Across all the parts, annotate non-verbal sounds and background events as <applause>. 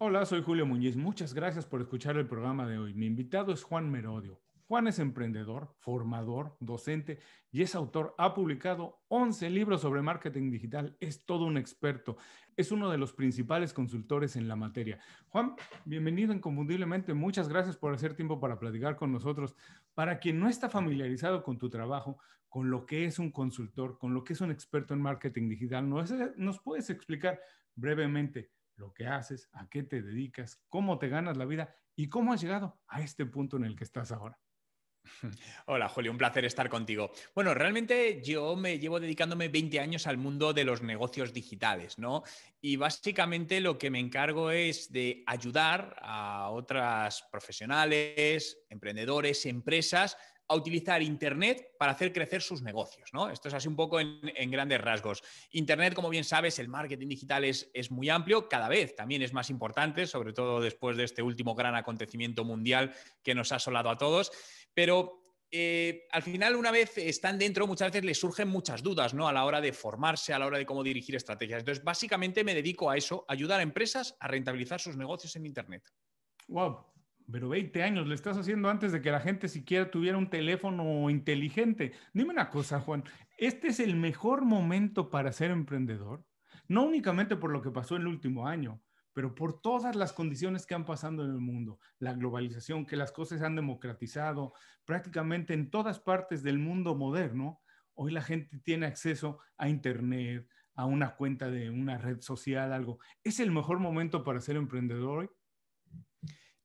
Hola, soy Julio Muñiz. Muchas gracias por escuchar el programa de hoy. Mi invitado es Juan Merodio. Juan es emprendedor, formador, docente y es autor. Ha publicado 11 libros sobre marketing digital. Es todo un experto. Es uno de los principales consultores en la materia. Juan, bienvenido inconfundiblemente. Muchas gracias por hacer tiempo para platicar con nosotros. Para quien no está familiarizado con tu trabajo, con lo que es un consultor, con lo que es un experto en marketing digital, ¿nos puedes explicar brevemente lo que haces, a qué te dedicas, cómo te ganas la vida y cómo has llegado a este punto en el que estás ahora. <laughs> Hola, Julio, un placer estar contigo. Bueno, realmente yo me llevo dedicándome 20 años al mundo de los negocios digitales, ¿no? Y básicamente lo que me encargo es de ayudar a otras profesionales, emprendedores, empresas a utilizar Internet para hacer crecer sus negocios. ¿no? Esto es así un poco en, grandes rasgos. Internet, como bien sabes, el marketing digital es, es, muy amplio, cada vez también es más importante, sobre todo después de este último gran acontecimiento mundial que nos ha asolado a todos. Pero eh, al final, una vez están dentro, muchas veces les surgen muchas dudas ¿no? a la hora de formarse, a la hora de cómo dirigir estrategias. Entonces, básicamente me dedico a eso, ayudar a empresas a rentabilizar sus negocios en Internet. Wow, pero 20 años le estás haciendo antes de que la gente siquiera tuviera un teléfono inteligente. Dime una cosa, Juan, ¿este es el mejor momento para ser emprendedor? No únicamente por lo que pasó el último año, pero por todas las condiciones que han pasado en el mundo, la globalización, que las cosas han democratizado, prácticamente en todas partes del mundo moderno, hoy la gente tiene acceso a Internet, a una cuenta de una red social, algo. ¿Es el mejor momento para ser emprendedor hoy?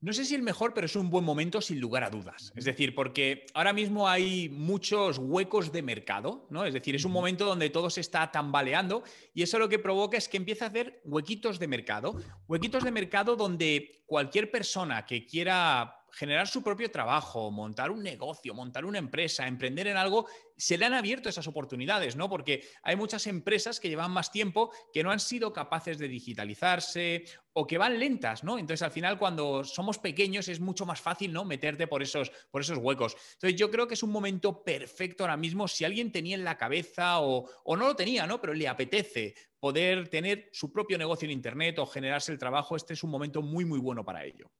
No sé si el mejor, pero es un buen momento sin lugar a dudas. Es decir, porque ahora mismo hay muchos huecos de mercado, ¿no? Es decir, es un momento donde todo se está tambaleando y eso lo que provoca es que empieza a hacer huequitos de mercado, huequitos de mercado donde cualquier persona que quiera generar su propio trabajo, montar un negocio, montar una empresa, emprender en algo, se le han abierto esas oportunidades, ¿no? Porque hay muchas empresas que llevan más tiempo que no han sido capaces de digitalizarse o que van lentas, ¿no? Entonces, al final, cuando somos pequeños es mucho más fácil, ¿no? Meterte por esos, por esos huecos. Entonces, yo creo que es un momento perfecto ahora mismo si alguien tenía en la cabeza o, o no lo tenía, ¿no? Pero le apetece poder tener su propio negocio en Internet o generarse el trabajo, este es un momento muy, muy bueno para ello.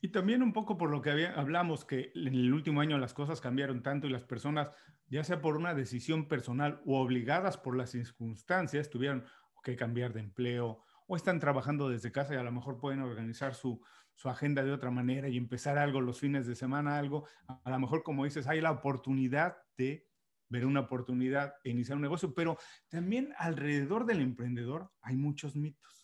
Y también un poco por lo que hablamos, que en el último año las cosas cambiaron tanto y las personas, ya sea por una decisión personal o obligadas por las circunstancias, tuvieron que cambiar de empleo o están trabajando desde casa y a lo mejor pueden organizar su, su agenda de otra manera y empezar algo los fines de semana, algo. A lo mejor, como dices, hay la oportunidad de ver una oportunidad e iniciar un negocio, pero también alrededor del emprendedor hay muchos mitos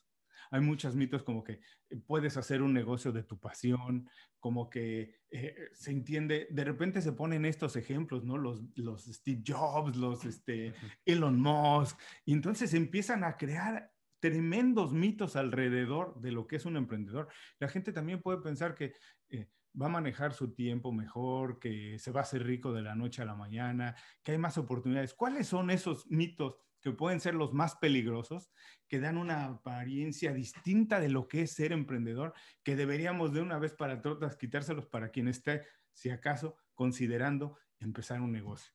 hay muchos mitos como que eh, puedes hacer un negocio de tu pasión, como que eh, se entiende, de repente se ponen estos ejemplos, ¿no? Los, los Steve Jobs, los este, <laughs> Elon Musk, y entonces empiezan a crear tremendos mitos alrededor de lo que es un emprendedor. La gente también puede pensar que eh, va a manejar su tiempo mejor, que se va a hacer rico de la noche a la mañana, que hay más oportunidades. ¿Cuáles son esos mitos que pueden ser los más peligrosos, que dan una apariencia distinta de lo que es ser emprendedor, que deberíamos de una vez para todas quitárselos para quien esté, si acaso, considerando empezar un negocio.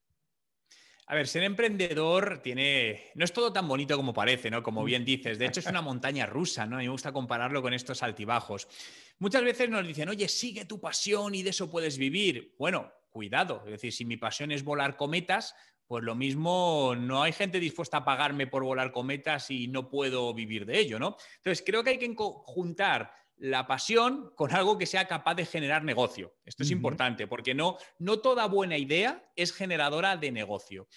A ver, ser emprendedor tiene. No es todo tan bonito como parece, ¿no? Como bien dices. De hecho, es una <laughs> montaña rusa, ¿no? A mí me gusta compararlo con estos altibajos. Muchas veces nos dicen, oye, sigue tu pasión y de eso puedes vivir. Bueno, cuidado. Es decir, si mi pasión es volar cometas, pues lo mismo no hay gente dispuesta a pagarme por volar cometas y no puedo vivir de ello, ¿no? Entonces, creo que hay que juntar la pasión con algo que sea capaz de generar negocio. Esto es importante porque no, no toda buena idea es generadora de negocio.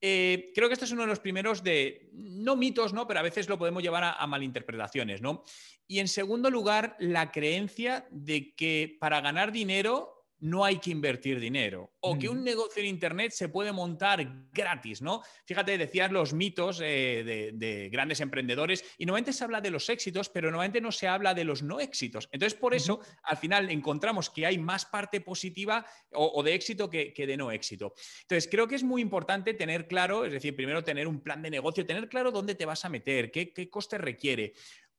Eh, creo que este es uno de los primeros de, no mitos, ¿no? Pero a veces lo podemos llevar a, a, malinterpretaciones, ¿no? Y en segundo lugar, la creencia de que para ganar dinero no hay que invertir dinero. O que un negocio en Internet se puede montar gratis, ¿no? Fíjate, decías los mitos eh, de, grandes emprendedores y normalmente se habla de los éxitos, pero normalmente no se habla de los no éxitos. Entonces, por eso, al final encontramos que hay más parte positiva o, de éxito que, de no éxito. Entonces, creo que es muy importante tener claro, es decir, primero tener un plan de negocio, tener claro dónde te vas a meter, qué, qué coste requiere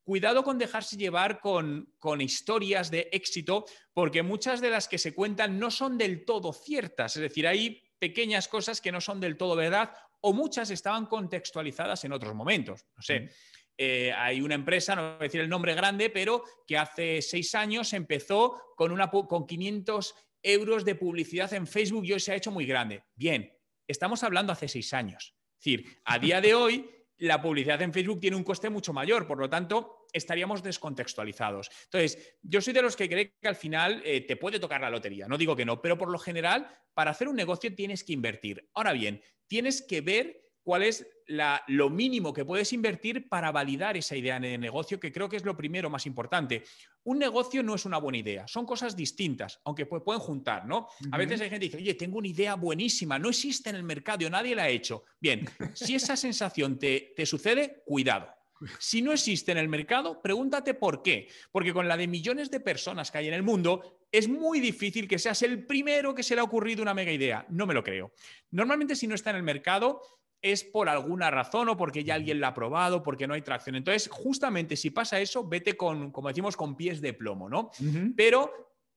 cuidado con dejarse llevar con, historias de éxito, porque muchas de las que se cuentan no son del todo ciertas, es decir, hay pequeñas cosas que no son del todo verdad o muchas estaban contextualizadas en otros momentos. No sé, eh, hay una empresa, no voy a decir el nombre grande, pero que hace seis años empezó con, una, con 500 euros de publicidad en Facebook y hoy se ha hecho muy grande. Bien, estamos hablando hace seis años. Es decir, a día de <laughs> hoy la publicidad en Facebook tiene un coste mucho mayor, por lo tanto, estaríamos descontextualizados. Entonces, yo soy de los que cree que al final eh, te puede tocar la lotería, no digo que no, pero por lo general, para hacer un negocio tienes que invertir. Ahora bien, tienes que ver cuál es lo mínimo que puedes invertir para validar esa idea de negocio, que creo que es lo primero más importante. Un negocio no es una buena idea, son cosas distintas, aunque pueden juntar, ¿no? A veces hay gente que dice, oye, tengo una idea buenísima, no existe en el mercado, nadie la ha hecho. Bien, si esa <laughs> sensación te sucede, cuidado. Si no existe en el mercado, pregúntate por qué. Porque con la de millones de personas que hay en el mundo, es muy difícil que seas el primero que se le ha ocurrido una mega idea. No me lo creo. Normalmente si no está en el mercado, es por alguna razón o porque ya alguien la ha probado, porque no hay tracción. Entonces, justamente si pasa eso, vete con, como decimos, con pies de plomo, ¿no? Pero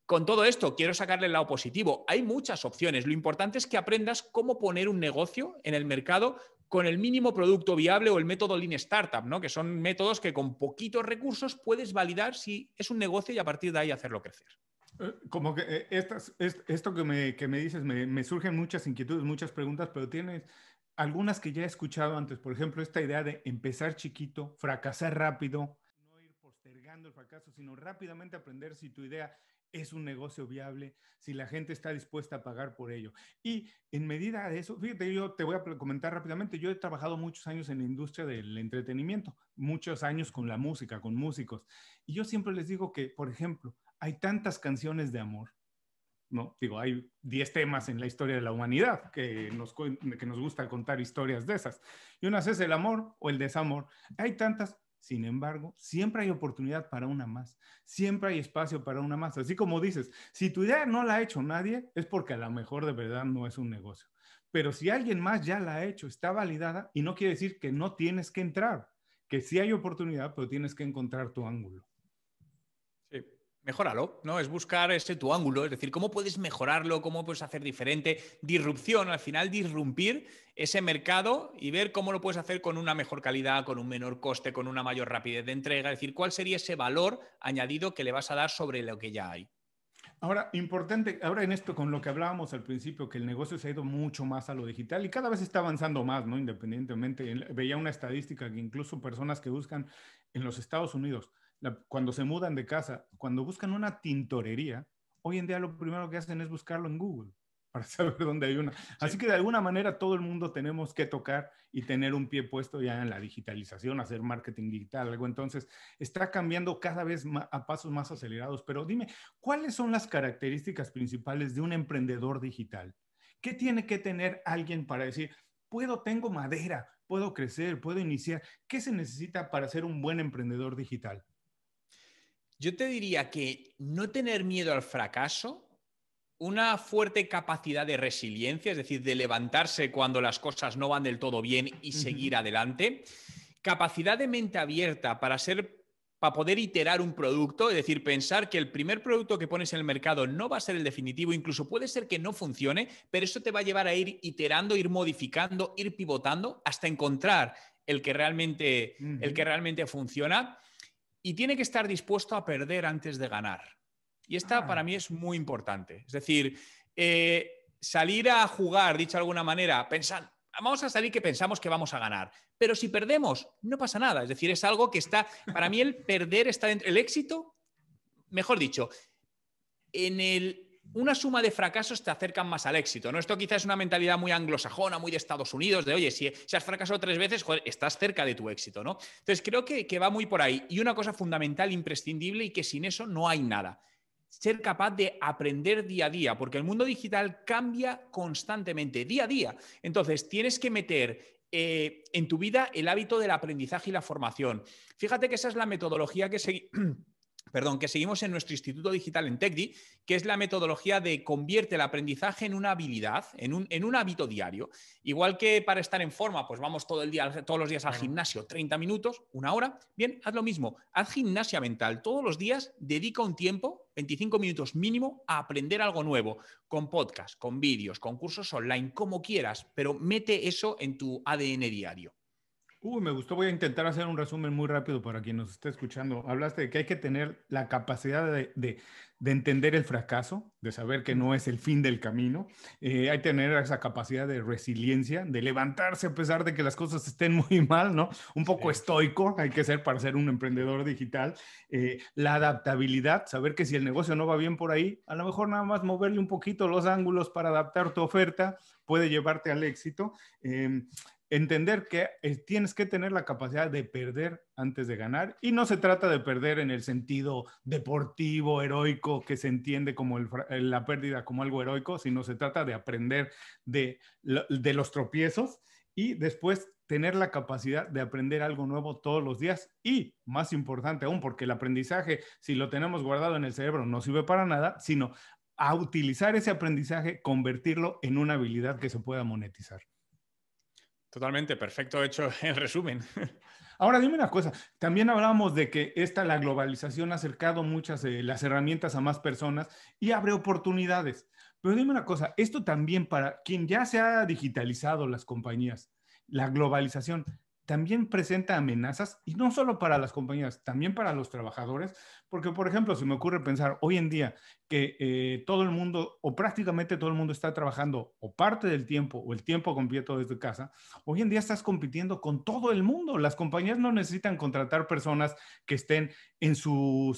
con todo esto, quiero sacarle el lado positivo. Hay muchas opciones. Lo importante es que aprendas cómo poner un negocio en el mercado con el mínimo producto viable o el método Lean Startup, ¿no? que son métodos que con poquitos recursos puedes validar si es un negocio y a partir de ahí hacerlo crecer. Eh, como que eh, esto que me, que me dices, me, me, surgen muchas inquietudes, muchas preguntas, pero tienes algunas que ya he escuchado antes. Por ejemplo, esta idea de empezar chiquito, fracasar rápido, no ir postergando el fracaso, sino rápidamente aprender si tu idea es un negocio viable si la gente está dispuesta a pagar por ello. Y en medida de eso, fíjate, yo te voy a comentar rápidamente, yo he trabajado muchos años en la industria del entretenimiento, muchos años con la música, con músicos. Y yo siempre les digo que, por ejemplo, hay tantas canciones de amor, ¿no? Digo, hay 10 temas en la historia de la humanidad que nos, que nos gusta contar historias de esas. Y una es el amor o el desamor. Hay tantas sin embargo, siempre hay oportunidad para una más, siempre hay espacio para una más. Así como dices, si tu idea no la ha hecho nadie, es porque a lo mejor de verdad no es un negocio. Pero si alguien más ya la ha hecho, está validada y no quiere decir que no tienes que entrar, que sí hay oportunidad, pero tienes que encontrar tu ángulo. Mejóralo, ¿no? Es buscar ese tu ángulo, es decir, cómo puedes mejorarlo, cómo puedes hacer diferente, disrupción, al final disrumpir ese mercado y ver cómo lo puedes hacer con una mejor calidad, con un menor coste, con una mayor rapidez de entrega, es decir, cuál sería ese valor añadido que le vas a dar sobre lo que ya hay. Ahora, importante, ahora en esto con lo que hablábamos al principio, que el negocio se ha ido mucho más a lo digital y cada vez está avanzando más, ¿no? Independientemente, veía una estadística que incluso personas que buscan en los Estados Unidos cuando se mudan de casa, cuando buscan una tintorería, hoy en día lo primero que hacen es buscarlo en Google <laughs> para saber dónde hay una. Así que de alguna manera todo el mundo tenemos que tocar y tener un pie puesto ya en la digitalización, hacer marketing digital, algo. Entonces, está cambiando cada vez a pasos más acelerados. Pero dime, ¿cuáles son las características principales de un emprendedor digital? ¿Qué tiene que tener alguien para decir, puedo, tengo madera, puedo crecer, puedo iniciar? ¿Qué se necesita para ser un buen emprendedor digital? Yo te diría que no tener miedo al fracaso, una fuerte capacidad de resiliencia, es decir, de levantarse cuando las cosas no van del todo bien y seguir adelante, capacidad de mente abierta para ser para poder iterar un producto, es decir, pensar que el primer producto que pones en el mercado no va a ser el definitivo, incluso puede ser que no funcione, pero eso te va a llevar a ir iterando, ir modificando, ir pivotando hasta encontrar el que realmente, el que realmente funciona y tiene que estar dispuesto a perder antes de ganar. Y esta ah. para mí es muy importante. Es decir, eh, salir a jugar, dicho de alguna manera, pensando, vamos a salir que pensamos que vamos a ganar. Pero si perdemos, no pasa nada. Es decir, es algo que está, para mí el perder está dentro, el éxito, mejor dicho, en el una suma de fracasos te acercan más al éxito, ¿no? Esto quizás es una mentalidad muy anglosajona, muy de Estados Unidos, de oye, si, has fracasado tres veces, joder, estás cerca de tu éxito, ¿no? Entonces creo que, que va muy por ahí. Y una cosa fundamental, imprescindible, y que sin eso no hay nada, ser capaz de aprender día a día, porque el mundo digital cambia constantemente, día a día. Entonces, tienes que meter eh, en tu vida el hábito del aprendizaje y la formación. Fíjate que esa es la metodología que seguimos. <clears throat> perdón, que seguimos en nuestro Instituto Digital en TECDI, que es la metodología de convierte el aprendizaje en una habilidad, en un, hábito diario. Igual que para estar en forma, pues vamos todo el día, todos los días al gimnasio, 30 minutos, una hora. Bien, haz lo mismo, haz gimnasia mental. Todos los días dedica un tiempo, 25 minutos mínimo, a aprender algo nuevo, con podcast, con vídeos, con cursos online, como quieras, pero mete eso en tu ADN diario. Uy, me gustó. Voy a intentar hacer un resumen muy rápido para quien nos esté escuchando. Hablaste de que hay que tener la capacidad de, de, de entender el fracaso, de saber que no es el fin del camino. Eh, hay que tener esa capacidad de resiliencia, de levantarse a pesar de que las cosas estén <laughs> muy mal, ¿no? Un poco estoico hay que ser para ser un emprendedor digital. Eh, la adaptabilidad, saber que si el negocio no va bien por ahí, a lo mejor nada más moverle un poquito los ángulos para adaptar tu oferta puede llevarte al éxito. Em, entender que eh, tienes que tener la capacidad de perder antes de ganar y no se trata de perder en el sentido deportivo, heroico, que se entiende como eh, la pérdida como algo heroico, sino se trata de aprender de, de los tropiezos y después tener la capacidad de aprender algo nuevo todos los días y, más importante aún, porque el aprendizaje, si lo tenemos guardado en el cerebro, no sirve para nada, sino a utilizar ese aprendizaje, convertirlo en una habilidad que se pueda monetizar. Totalmente, perfecto hecho <laughs> el resumen. Ahora dime una cosa, también hablábamos de que esta, la globalización ha acercado muchas, de eh, las herramientas a más personas y abre oportunidades. Pero dime una cosa, esto también para quien ya se ha digitalizado las compañías, la globalización, también presenta amenazas y no solo para las compañías, también para los trabajadores, porque por ejemplo, se me ocurre pensar hoy en día que eh, todo el mundo o prácticamente todo el mundo está trabajando o parte del tiempo o el tiempo completo desde casa, hoy en día estás compitiendo con todo el mundo. Las compañías no necesitan contratar personas que estén en su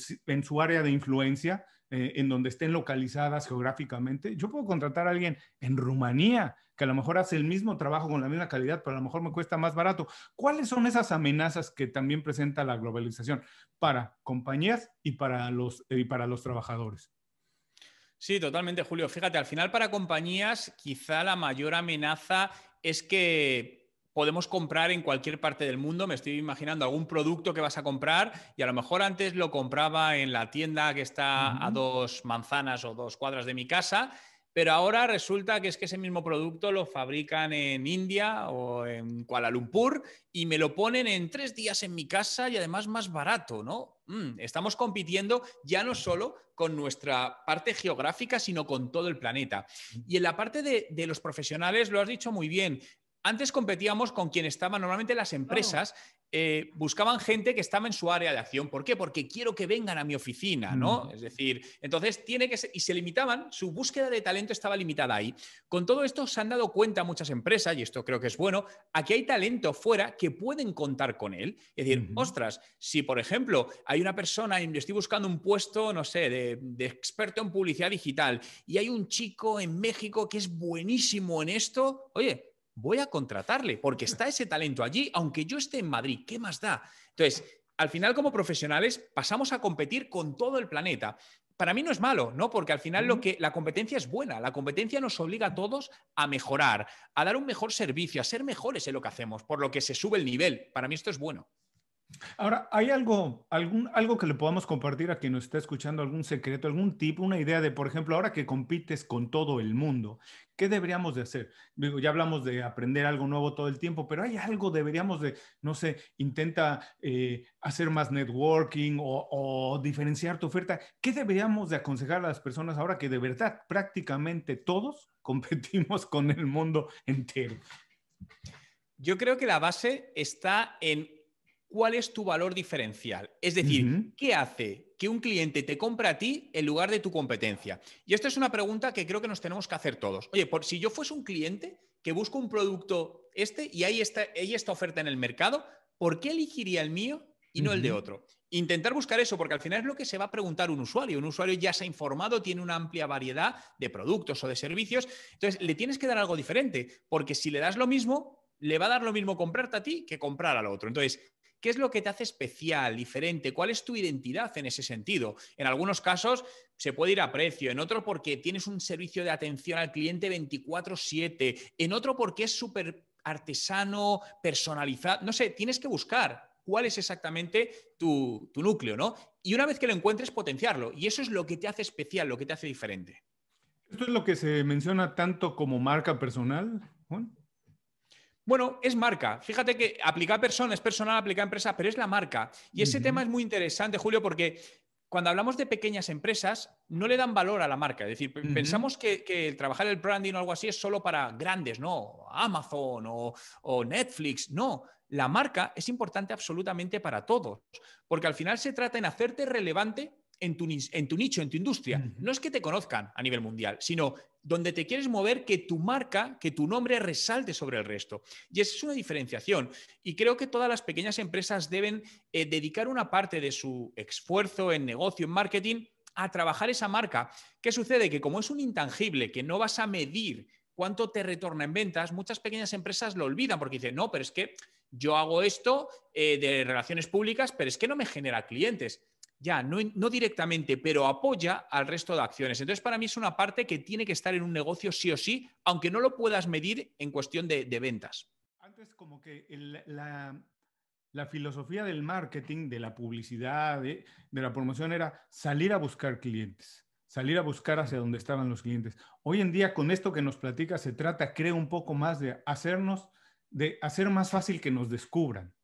área de influencia, eh, en donde estén localizadas geográficamente. Yo puedo contratar a alguien en Rumanía que a lo mejor hace el mismo trabajo con la misma calidad, pero a lo mejor me cuesta más barato. ¿Cuáles son esas amenazas que también presenta la globalización para compañías y para los, y para los trabajadores? Sí, totalmente, Julio. Fíjate, al final para compañías quizá la mayor amenaza es que podemos comprar en cualquier parte del mundo. Me estoy imaginando algún producto que vas a comprar y a lo mejor antes lo compraba en la tienda que está a dos manzanas o dos cuadras de mi casa, pero ahora resulta que es que ese mismo producto lo fabrican en India o en Kuala Lumpur y me lo ponen en tres días en mi casa y además más barato, ¿no? Mm, estamos compitiendo ya no solo con nuestra parte geográfica, sino con todo el planeta. Y en la parte de los profesionales, lo has dicho muy bien, antes competíamos con quien estaba, normalmente las empresas eh, buscaban gente que estaba en su área de acción. ¿Por qué? Porque quiero que vengan a mi oficina, ¿no? Mm. Es decir, entonces tiene que ser, y se limitaban, su búsqueda de talento estaba limitada ahí. Con todo esto se han dado cuenta muchas empresas, y esto creo que es bueno, a que hay talento fuera que pueden contar con él. Es decir, ostras, si por ejemplo hay una persona, y estoy buscando un puesto, no sé, de experto en publicidad digital, y hay un chico en México que es buenísimo en esto, oye, voy a contratarle porque está ese talento allí, aunque yo esté en Madrid, ¿qué más da? Entonces, al final como profesionales pasamos a competir con todo el planeta. Para mí no es malo, ¿no? Porque al final lo que la competencia es buena, la competencia nos obliga a todos a mejorar, a dar un mejor servicio, a ser mejores en lo que hacemos, por lo que se sube el nivel. Para mí esto es bueno. Ahora, ¿hay algo, algún, algo que le podamos compartir a quien nos está escuchando, algún secreto, algún tip, una idea de, por ejemplo, ahora que compites con todo el mundo, ¿qué deberíamos de hacer? ya hablamos de aprender algo nuevo todo el tiempo, pero hay algo, deberíamos de, no sé, intenta eh, hacer más networking o, o, diferenciar tu oferta. ¿Qué deberíamos de aconsejar a las personas ahora que de verdad prácticamente todos <laughs> competimos con el mundo entero? Yo creo que la base está en cuál es tu valor diferencial. Es decir, ¿qué hace que un cliente te compre a ti en lugar de tu competencia? Y esta es una pregunta que creo que nos tenemos que hacer todos. Oye, por, si yo fuese un cliente que busco un producto este y hay esta, hay esta oferta en el mercado, ¿por qué elegiría el mío y no el de otro? Intentar buscar eso, porque al final es lo que se va a preguntar un usuario. Un usuario ya se ha informado, tiene una amplia variedad de productos o de servicios. Entonces, le tienes que dar algo diferente, porque si le das lo mismo, le va a dar lo mismo comprarte a ti que comprar al otro. Entonces, ¿Qué es lo que te hace especial, diferente? ¿Cuál es tu identidad en ese sentido? En algunos casos se puede ir a precio, en otro porque tienes un servicio de atención al cliente 24/7, en otro porque es súper artesano, personalizado, no sé, tienes que buscar cuál es exactamente tu, tu, núcleo, ¿no? Y una vez que lo encuentres, potenciarlo. Y eso es lo que te hace especial, lo que te hace diferente. ¿Esto es lo que se menciona tanto como marca personal, Juan? Bueno, es marca. Fíjate que aplica a persona, es personal, aplicar a empresa, pero es la marca. Y ese tema es muy interesante, Julio, porque cuando hablamos de pequeñas empresas, no le dan valor a la marca. Es decir, pensamos que, el trabajar el branding o algo así es solo para grandes, ¿no? Amazon o, o Netflix. No, la marca es importante absolutamente para todos, porque al final se trata en hacerte relevante en tu, nicho, en tu industria. No es que te conozcan a nivel mundial, sino donde te quieres mover que tu marca, que tu nombre resalte sobre el resto. Y esa es una diferenciación. Y creo que todas las pequeñas empresas deben eh, dedicar una parte de su esfuerzo en negocio, en marketing, a trabajar esa marca. ¿Qué sucede? Que como es un intangible que no vas a medir cuánto te retorna en ventas, muchas pequeñas empresas lo olvidan porque dicen, no, pero es que yo hago esto eh, de relaciones públicas, pero es que no me genera clientes ya, no, directamente, pero apoya al resto de acciones. Entonces, para mí es una parte que tiene que estar en un negocio sí o sí, aunque no lo puedas medir en cuestión de, ventas. Antes, como que la, filosofía del marketing, de la publicidad, de, la promoción era salir a buscar clientes, salir a buscar hacia donde estaban los clientes. Hoy en día, con esto que nos platica, se trata, creo, un poco más de hacernos, de hacer más fácil que nos descubran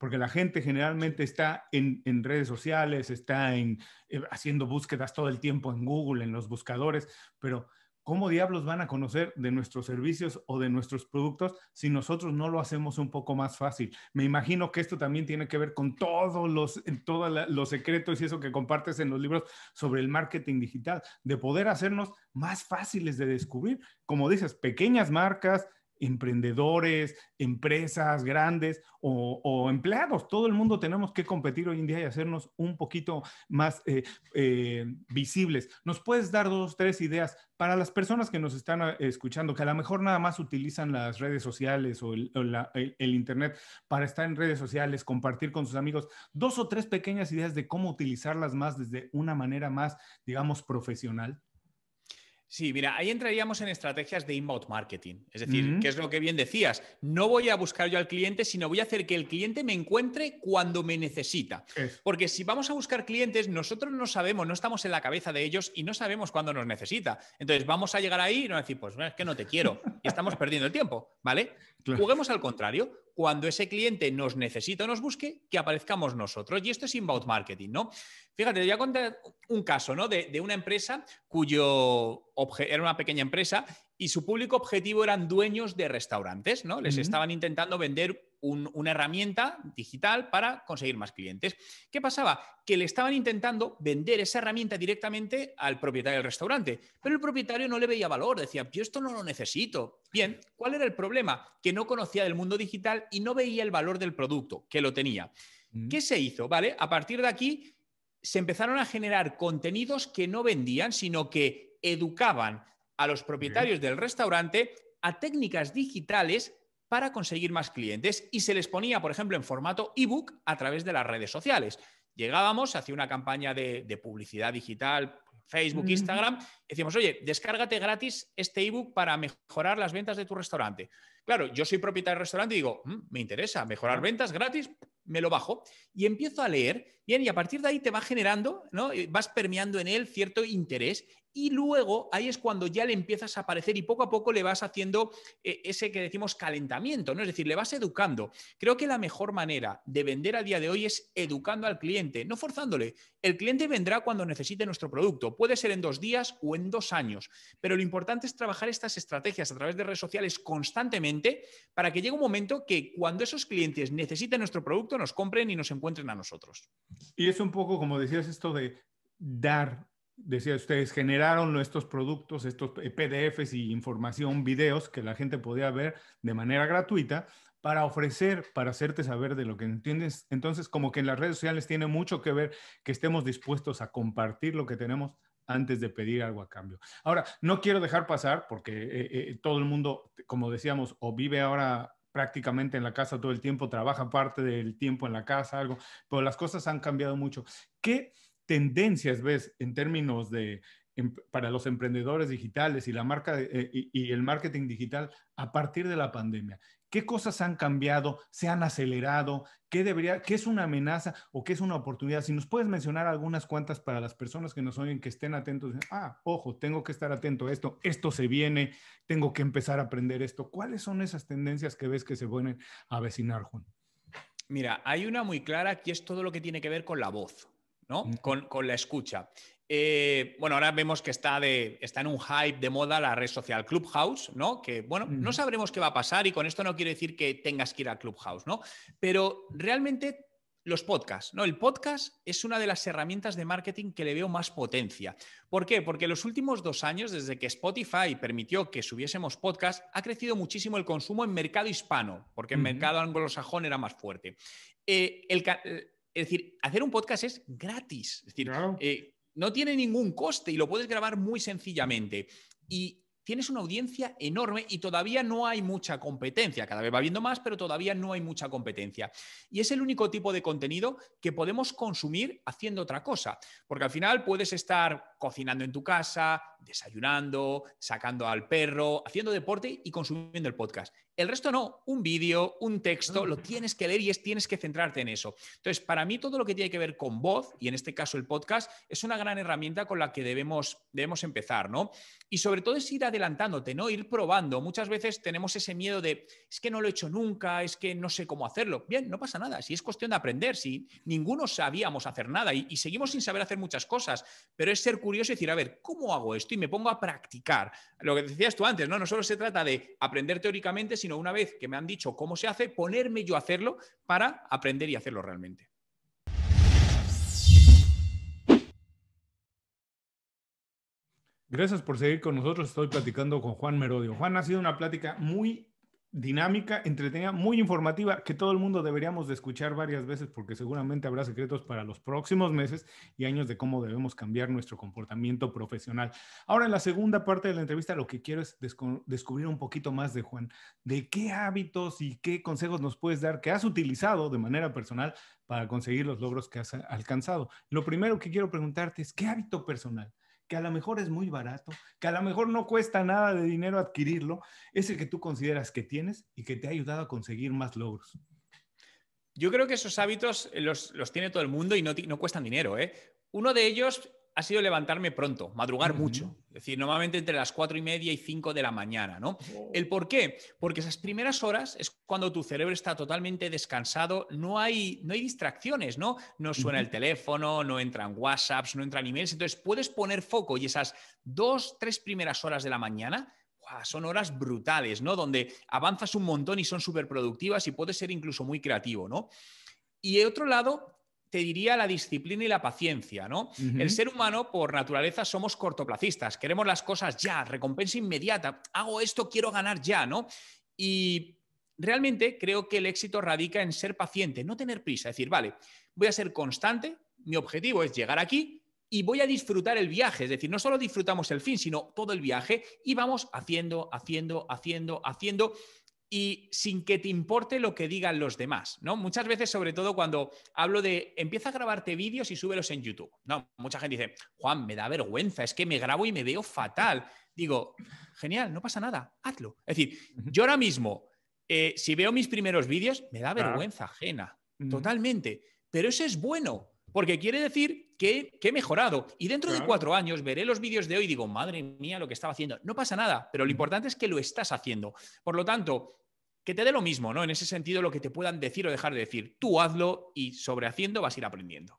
porque la gente generalmente está en, redes sociales, está en, eh, haciendo búsquedas todo el tiempo en Google, en los buscadores, pero ¿cómo diablos van a conocer de nuestros servicios o de nuestros productos si nosotros no lo hacemos un poco más fácil? Me imagino que esto también tiene que ver con todos los, todos los secretos y eso que compartes en los libros sobre el marketing digital, de poder hacernos más fáciles de descubrir, como dices, pequeñas marcas, emprendedores, empresas grandes o, empleados. Todo el mundo tenemos que competir hoy en día y hacernos un poquito más eh, eh, visibles. ¿Nos puedes dar dos, tres ideas para las personas que nos están eh, escuchando, que a lo mejor nada más utilizan las redes sociales o, el, el Internet para estar en redes sociales, compartir con sus amigos? Dos o tres pequeñas ideas de cómo utilizarlas más desde una manera más, digamos, profesional. Sí, mira, ahí entraríamos en estrategias de inbound marketing. Es decir, que es lo que bien decías, no voy a buscar yo al cliente, sino voy a hacer que el cliente me encuentre cuando me necesita. Porque si vamos a buscar clientes, nosotros no sabemos, no estamos en la cabeza de ellos y no sabemos cuándo nos necesita. Entonces, vamos a llegar ahí y nos decir, pues es que no te quiero. Y estamos perdiendo el tiempo, ¿vale? Juguemos al contrario. Cuando ese cliente nos necesita o nos busque, que aparezcamos nosotros. Y esto es inbound marketing, ¿no? Fíjate, te voy a contar un caso, ¿no? De, una empresa cuyo era una pequeña empresa y su público objetivo eran dueños de restaurantes, ¿no? Les estaban intentando vender una herramienta digital para conseguir más clientes. ¿Qué pasaba? Que le estaban intentando vender esa herramienta directamente al propietario del restaurante, pero el propietario no le veía valor, decía, yo esto no lo necesito. Bien, ¿cuál era el problema? Que no conocía del mundo digital y no veía el valor del producto, que lo tenía. Mm. ¿Qué se hizo? ¿Vale? A partir de aquí se empezaron a generar contenidos que no vendían, sino que educaban a los propietarios del restaurante a técnicas digitales para conseguir más clientes y se les ponía, por ejemplo, en formato ebook a través de las redes sociales. Llegábamos, hacía una campaña de, publicidad digital, Facebook, Instagram, decíamos, oye, descárgate gratis este ebook para mejorar las ventas de tu restaurante. Claro, yo soy propietario del restaurante y digo, mm, me interesa, mejorar ventas gratis, me lo bajo y empiezo a leer, bien, y a partir de ahí te va generando, ¿no? Vas permeando en él cierto interés y luego ahí es cuando ya le empiezas a aparecer y poco a poco le vas haciendo eh, ese que decimos calentamiento, ¿no? Es decir, le vas educando. Creo que la mejor manera de vender a día de hoy es educando al cliente, no forzándole. El cliente vendrá cuando necesite nuestro producto. Puede ser en dos días o en dos años. Pero lo importante es trabajar estas estrategias a través de redes sociales constantemente para que llegue un momento que cuando esos clientes necesiten nuestro producto, nos compren y nos encuentren a nosotros. Y es un poco como decías esto de dar decía ustedes, generaron estos productos, estos PDFs y información, videos que la gente podía ver de manera gratuita para ofrecer, para hacerte saber de lo que entiendes. Entonces, como que en las redes sociales tiene mucho que ver que estemos dispuestos a compartir lo que tenemos antes de pedir algo a cambio. Ahora, no quiero dejar pasar, porque eh, eh, todo el mundo, como decíamos, o vive ahora prácticamente en la casa todo el tiempo, trabaja parte del tiempo en la casa, algo, pero las cosas han cambiado mucho. ¿Qué, tendencias ves en términos de em, para los emprendedores digitales y la marca eh, y, el marketing digital a partir de la pandemia? ¿Qué cosas han cambiado? ¿Se han acelerado? ¿Qué debería, qué es una amenaza o qué es una oportunidad? Si nos puedes mencionar algunas cuantas para las personas que nos oyen, que estén atentos, ah, ojo, tengo que estar atento a esto, esto se viene, tengo que empezar a aprender esto. ¿Cuáles son esas tendencias que ves que se a avecinar, Juan? Mira, hay una muy clara que es todo lo que tiene que ver con la voz. Con, la escucha. Eh, bueno, ahora vemos que está, en un hype de moda la red social Clubhouse, ¿no? Que, bueno, no sabremos qué va a pasar y con esto no quiero decir que tengas que ir a Clubhouse, ¿no? Pero realmente los podcasts, ¿no? El podcast es una de las herramientas de marketing que le veo más potencia. ¿Por qué? Porque los últimos dos años, desde que Spotify permitió que subiésemos podcast, ha crecido muchísimo el consumo en mercado hispano, porque en mercado anglosajón era más fuerte. Eh, el, eh, es decir, hacer un podcast es gratis. Es decir, eh, no tiene ningún coste y lo puedes grabar muy sencillamente. Y tienes una audiencia enorme y todavía no hay mucha competencia. Cada vez va habiendo más, pero todavía no hay mucha competencia. Y es el único tipo de contenido que podemos consumir haciendo otra cosa. Porque al final puedes estar cocinando en tu casa, desayunando, sacando al perro, haciendo deporte y consumiendo el podcast. El resto no, un vídeo, un texto, ah. lo tienes que leer y tienes que centrarte en eso. Entonces, para mí todo lo que tiene que ver con voz, y en este caso el podcast, es una gran herramienta con la que debemos, debemos empezar, ¿no? Y sobre todo es ir adelantándote, ¿no? Ir probando. Muchas veces tenemos ese miedo de, es que no lo he hecho nunca, es que no sé cómo hacerlo. Bien, no pasa nada, si es cuestión de aprender, si ninguno sabíamos hacer nada y, y seguimos sin saber hacer muchas cosas, pero es ser curioso y decir, a ver, ¿cómo hago esto? Y me pongo a practicar. Lo que decías tú antes, ¿no? No solo se trata de aprender teóricamente, sino una vez que me han dicho cómo se hace, ponerme yo a hacerlo para aprender y hacerlo realmente. Gracias por seguir con nosotros. Estoy platicando con Juan Merodio. Juan, ha sido una plática muy dinámica, entretenida, muy informativa, que todo el mundo deberíamos de escuchar varias veces porque seguramente habrá secretos para los próximos meses y años de cómo debemos cambiar nuestro comportamiento profesional. Ahora, en la segunda parte de la entrevista, lo que quiero es descubrir un poquito más de Juan, de qué hábitos y qué consejos nos puedes dar que has utilizado de manera personal para conseguir los logros que has alcanzado. Lo primero que quiero preguntarte es, ¿qué hábito personal? que a lo mejor es muy barato, que a lo mejor no cuesta nada de dinero adquirirlo, es el que tú consideras que tienes y que te ha ayudado a conseguir más logros. Yo creo que esos hábitos los, los tiene todo el mundo y no, no cuestan dinero. ¿eh? Uno de ellos ha sido levantarme pronto, madrugar mucho. Es decir, normalmente entre las cuatro y media y cinco de la mañana, ¿no? Oh. ¿El por qué? Porque esas primeras horas es cuando tu cerebro está totalmente descansado, no hay, no hay distracciones, ¿no? No suena el teléfono, no entran WhatsApps, no entran emails. Entonces puedes poner foco y esas dos, tres primeras horas de la mañana son horas brutales, ¿no? Donde avanzas un montón y son súper productivas y puedes ser incluso muy creativo, ¿no? Y de otro lado, te diría la disciplina y la paciencia, ¿no? El ser humano, por naturaleza, somos cortoplacistas, queremos las cosas ya, recompensa inmediata, hago esto, quiero ganar ya, ¿no? Y realmente creo que el éxito radica en ser paciente, no tener prisa, es decir, vale, voy a ser constante, mi objetivo es llegar aquí y voy a disfrutar el viaje, es decir, no solo disfrutamos el fin, sino todo el viaje y vamos haciendo, haciendo, haciendo, haciendo y sin que te importe lo que digan los demás, ¿no? Muchas veces, sobre todo cuando hablo de empieza a grabarte vídeos y súbelos en YouTube, ¿no? Mucha gente dice, Juan, me da vergüenza, es que me grabo y me veo fatal. Digo, genial, no pasa nada, hazlo. Es decir, yo ahora mismo, eh, si veo mis primeros vídeos, me da vergüenza ajena, totalmente, pero eso es bueno. Porque quiere decir que, he mejorado. Y dentro de cuatro años veré los vídeos de hoy y digo, madre mía, lo que estaba haciendo. No pasa nada, pero lo importante es que lo estás haciendo. Por lo tanto, que te dé lo mismo, ¿no? En ese sentido, lo que te puedan decir o dejar de decir. Tú hazlo y sobre haciendo vas a ir aprendiendo.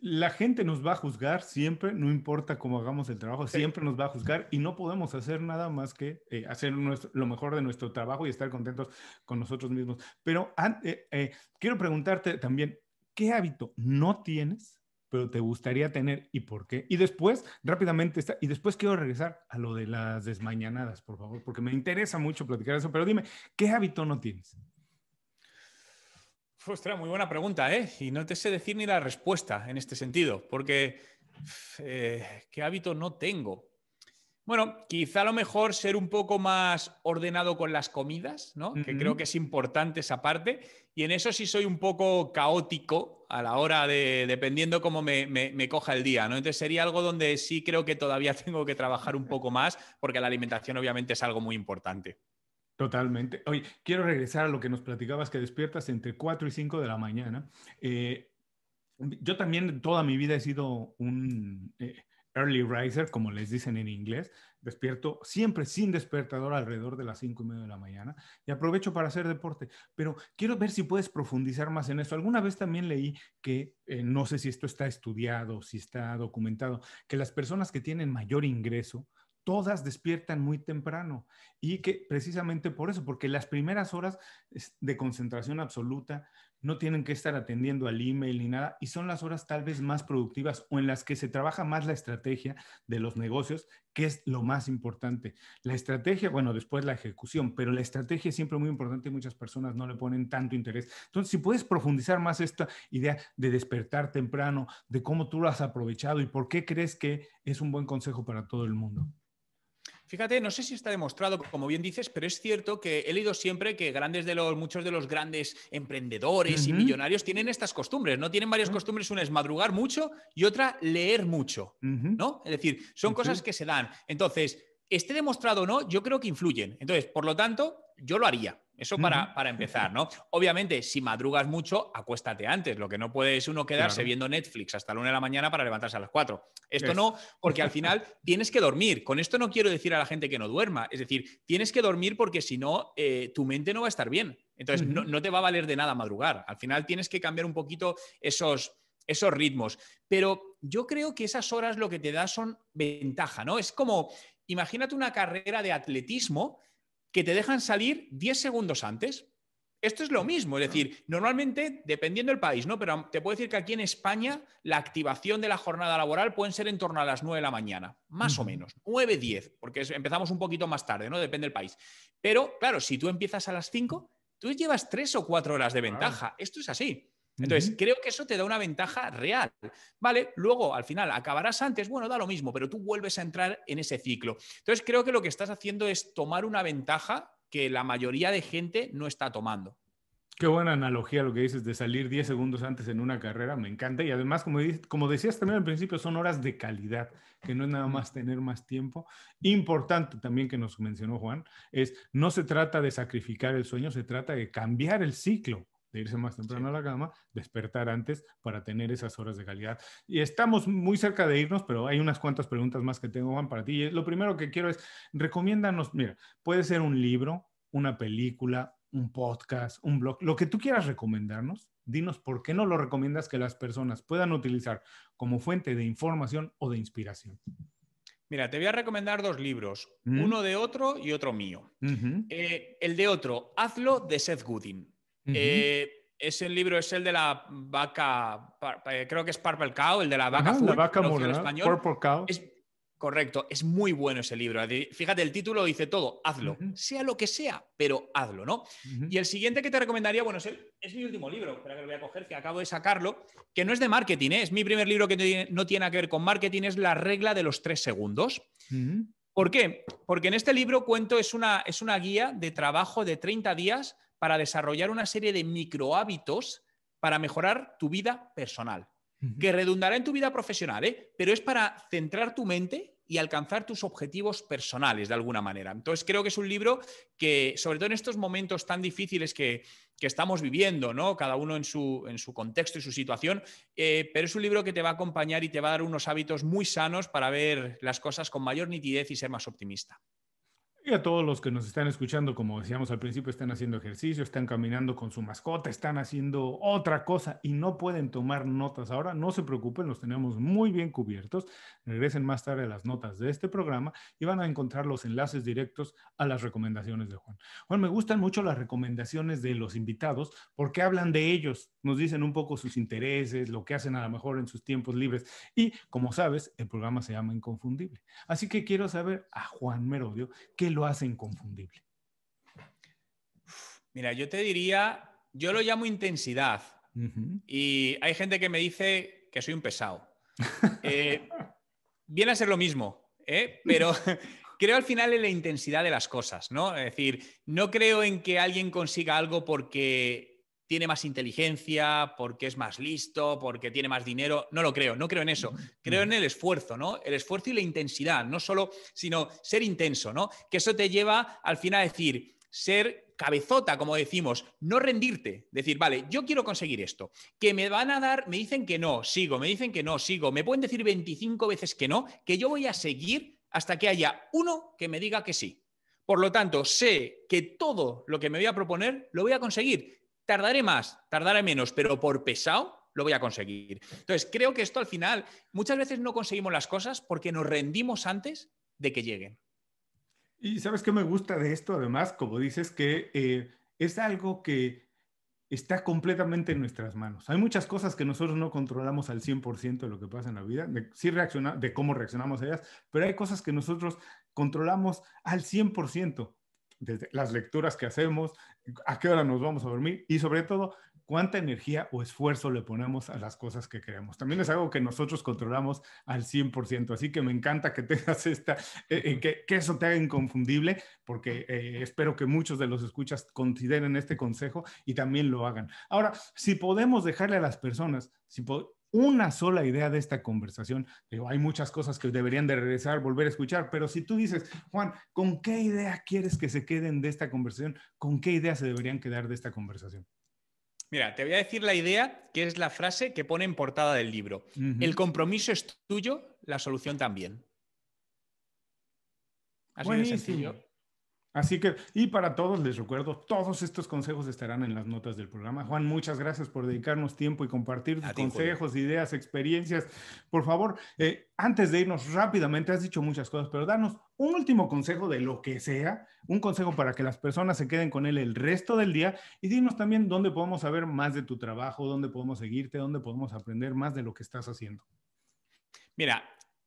La gente nos va a juzgar siempre, no importa cómo hagamos el trabajo, siempre nos va a juzgar y no podemos hacer nada más que eh, hacer lo mejor de nuestro trabajo y estar contentos con nosotros mismos. Pero eh, eh, quiero preguntarte también, ¿Qué hábito no tienes, pero te gustaría tener y por qué? Y después, rápidamente, y después quiero regresar a lo de las desmañanadas, por favor, porque me interesa mucho platicar eso, pero dime, ¿qué hábito no tienes? Ostras, muy buena pregunta, ¿eh? Y no te sé decir ni la respuesta en este sentido, porque eh, ¿qué hábito no tengo? Bueno, quizá a lo mejor ser un poco más ordenado con las comidas, ¿no? Que creo que es importante esa parte. Y en eso sí soy un poco caótico a la hora de, dependiendo cómo me, coja el día, ¿no? Entonces sería algo donde sí creo que todavía <laughs> tengo que trabajar un poco más, porque la alimentación obviamente es algo muy importante. Totalmente. Oye, quiero regresar a lo que nos platicabas, que despiertas entre 4 y 5 de la mañana. Eh, yo también toda mi vida he sido un eh, early riser, como les dicen en inglés despierto siempre sin despertador alrededor de las cinco y media de la mañana y aprovecho para hacer deporte. Pero quiero ver si puedes profundizar más en eso. Alguna vez también leí que, eh, no sé si esto está estudiado, si está documentado, que las personas que tienen mayor ingreso, todas despiertan muy temprano y que precisamente por eso, porque las primeras horas de concentración absoluta no tienen que estar atendiendo al email ni nada, y son las horas tal vez más productivas o en las que se trabaja más la estrategia de los negocios, que es lo más importante. La estrategia, bueno, después la ejecución, pero la estrategia es siempre muy importante y muchas personas no le ponen tanto interés. Entonces, si puedes profundizar más esta idea de despertar temprano, de cómo tú lo has aprovechado y por qué crees que es un buen consejo para todo el mundo. Fíjate, no sé si está demostrado, como bien dices, pero es cierto que he leído siempre que grandes de los, muchos de los grandes emprendedores y millonarios tienen estas costumbres, ¿no? Tienen varias ah. costumbres, una es madrugar mucho y otra leer mucho, ¿no? Es decir, son cosas que se dan. Entonces, esté demostrado o no, yo creo que influyen. Entonces, por lo tanto, yo lo haría. Eso para, para, empezar, ¿no? Obviamente, si madrugas mucho, acuéstate antes. Lo que no puede es uno quedarse viendo Netflix hasta la una de la mañana para levantarse a las cuatro. Esto no, porque al <laughs> final tienes que dormir. Con esto no quiero decir a la gente que no duerma. Es decir, tienes que dormir porque si no, eh, tu mente no va a estar bien. Entonces, no, no te va a valer de nada madrugar. Al final tienes que cambiar un poquito esos esos ritmos. Pero yo creo que esas horas lo que te da son ventaja, ¿no? Es como, imagínate una carrera de atletismo que te dejan salir 10 segundos antes. Esto es lo mismo, es decir, normalmente, dependiendo del país, ¿no? Pero te puedo decir que aquí en España la activación de la jornada laboral pueden ser en torno a las 9 de la mañana, más o menos, 9, 10, porque empezamos un poquito más tarde, ¿no? Depende del país. Pero claro, si tú empiezas a las 5, tú llevas 3 o 4 horas de ventaja. Esto es así. Entonces, creo que eso te da una ventaja real. ¿Vale? Luego, al final, acabarás antes, bueno, da lo mismo, pero tú vuelves a entrar en ese ciclo. Entonces, creo que lo que estás haciendo es tomar una ventaja que la mayoría de gente no está tomando. Qué buena analogía lo que dices de salir 10 segundos antes en una carrera, me encanta. Y además, como, como decías también al principio, son horas de calidad, que no es nada más tener más tiempo. Importante también que nos mencionó Juan, es no se trata de sacrificar el sueño, se trata de cambiar el ciclo de irse más temprano a la cama, despertar antes para tener esas horas de calidad. Y estamos muy cerca de irnos, pero hay unas cuantas preguntas más que tengo, Juan, para ti. lo primero que quiero es, recomiéndanos, mira, puede ser un libro, una película, un podcast, un blog, lo que tú quieras recomendarnos, dinos por qué no lo recomiendas que las personas puedan utilizar como fuente de información o de inspiración. Mira, te voy a recomendar dos libros, mm. uno de otro y otro mío. Eh, el de otro, Hazlo de Seth Godin. Eh, ese libro es el de la vaca, eh, creo que es Purple Cow, el de la vaca, en español. Es, correcto, es muy bueno ese libro. Fíjate, el título dice todo, hazlo, sea lo que sea, pero hazlo, ¿no? Y el siguiente que te recomendaría, bueno, es, mi último libro, que voy a coger, que acabo de sacarlo, que no es de marketing, ¿eh? es mi primer libro que no tiene que ver con marketing, es La regla de los tres segundos. ¿Por qué? Porque en este libro cuento, es una, es una guía de trabajo de 30 días para desarrollar una serie de micro hábitos para mejorar tu vida personal, que redundará en tu vida profesional, ¿eh? pero es para centrar tu mente y alcanzar tus objetivos personales de alguna manera. Entonces creo que es un libro que, sobre todo en estos momentos tan difíciles que, estamos viviendo, ¿no? cada uno en su, contexto y su situación, eh, pero es un libro que te va a acompañar y te va a dar unos hábitos muy sanos para ver las cosas con mayor nitidez y ser más optimista. Y a todos los que nos están escuchando, como decíamos al principio, están haciendo ejercicio, están caminando con su mascota, están haciendo otra cosa y no pueden tomar notas ahora, no se preocupen, los tenemos muy bien cubiertos. Regresen más tarde a las notas de este programa y van a encontrar los enlaces directos a las recomendaciones de Juan. Juan, me gustan mucho las recomendaciones de los invitados porque hablan de ellos, nos dicen un poco sus intereses, lo que hacen a lo mejor en sus tiempos libres. Y como sabes, el programa se llama Inconfundible. Así que quiero saber a Juan Merodio qué lo hace inconfundible. Mira, yo te diría, yo lo llamo intensidad. Y hay gente que me dice que soy un pesado. <laughs> Eh, viene a ser lo mismo, ¿eh? pero <laughs> creo al final en la intensidad de las cosas, ¿no? Es decir, no creo en que alguien consiga algo porque tiene más inteligencia, porque es más listo, porque tiene más dinero. No lo creo, no creo en eso. Creo en el esfuerzo, ¿no? El esfuerzo y la intensidad, no solo, sino ser intenso, ¿no? Que eso te lleva al final a decir, ser cabezota, como decimos, no rendirte, decir, vale, yo quiero conseguir esto, que me van a dar, me dicen que no, sigo, me dicen que no, sigo, me pueden decir 25 veces que no, que yo voy a seguir hasta que haya uno que me diga que sí. Por lo tanto, sé que todo lo que me voy a proponer lo voy a conseguir Tardaré más, tardaré menos, pero por pesado lo voy a conseguir. Entonces, creo que esto al final, muchas veces no conseguimos las cosas porque nos rendimos antes de que lleguen. Y sabes qué me gusta de esto, además, como dices, que eh, es algo que está completamente en nuestras manos. Hay muchas cosas que nosotros no controlamos al 100% de lo que pasa en la vida, de, sí reacciona, de cómo reaccionamos a ellas, pero hay cosas que nosotros controlamos al 100%. Desde las lecturas que hacemos, a qué hora nos vamos a dormir y sobre todo cuánta energía o esfuerzo le ponemos a las cosas que queremos. También es algo que nosotros controlamos al 100%, así que me encanta que <laughs> tengas esta, eh, eh, que, eso te haga inconfundible, porque eh, espero que muchos de los escuchas consideren este consejo y también lo hagan. Ahora, si podemos dejarle a las personas, si una sola idea de esta conversación. hay muchas cosas que deberían de regresar, volver a escuchar, pero si tú dices, Juan, ¿con qué idea quieres que se queden de esta conversación? ¿Con qué idea se deberían quedar de esta conversación? Mira, te voy a decir la idea, que es la frase que pone en portada del libro. El compromiso es tuyo, la solución también. Así sencillo. Así que, y para todos les recuerdo, todos estos consejos estarán en las notas del programa. Juan, muchas gracias por dedicarnos tiempo y compartir tus consejos, ideas, experiencias. Por favor, eh, antes de irnos rápidamente, has dicho muchas cosas, pero danos un último consejo de lo que sea, un consejo para que las personas se queden con él el resto del día y dinos también dónde podemos saber más de tu trabajo, dónde podemos seguirte, dónde podemos aprender más de lo que estás haciendo. Mira,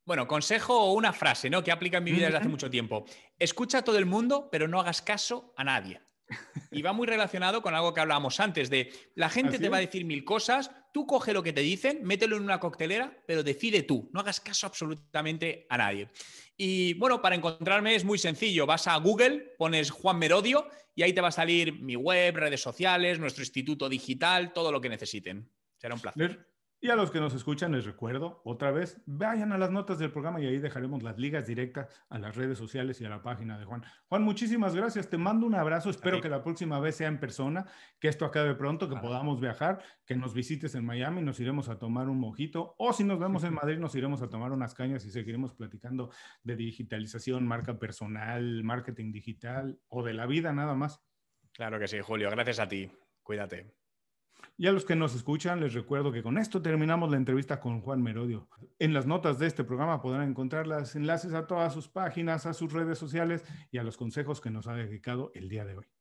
bueno, consejo o una frase, ¿no? Que aplica en mi vida desde hace mucho tiempo. Escucha a todo el mundo, pero no hagas caso a nadie. Y va muy relacionado con algo que hablábamos antes, de la gente te va a decir mil cosas, tú coge lo que te dicen, mételo en una coctelera, pero decide tú, no hagas caso absolutamente a nadie. Y bueno, para encontrarme es muy sencillo, vas a Google, pones Juan Merodio y ahí te va a salir mi web, redes sociales, nuestro instituto digital, todo lo que necesiten. Será un placer. Y a los que nos escuchan, les recuerdo otra vez, vayan a las notas del programa y ahí dejaremos las ligas directas a las redes sociales y a la página de Juan. Juan, muchísimas gracias, te mando un abrazo, espero que la próxima vez sea en persona, que esto acabe pronto, que podamos viajar, que nos visites en Miami, nos iremos a tomar un mojito o si nos vemos en <laughs> Madrid, nos iremos a tomar unas cañas y seguiremos platicando de digitalización, marca personal, marketing digital o de la vida nada más. Claro que sí, Julio, gracias a ti, cuídate. Y a los que nos escuchan, les recuerdo que con esto terminamos la entrevista con Juan Merodio. En las notas de este programa podrán encontrar los enlaces a todas sus páginas, a sus redes sociales y a los consejos que nos ha dedicado el día de hoy.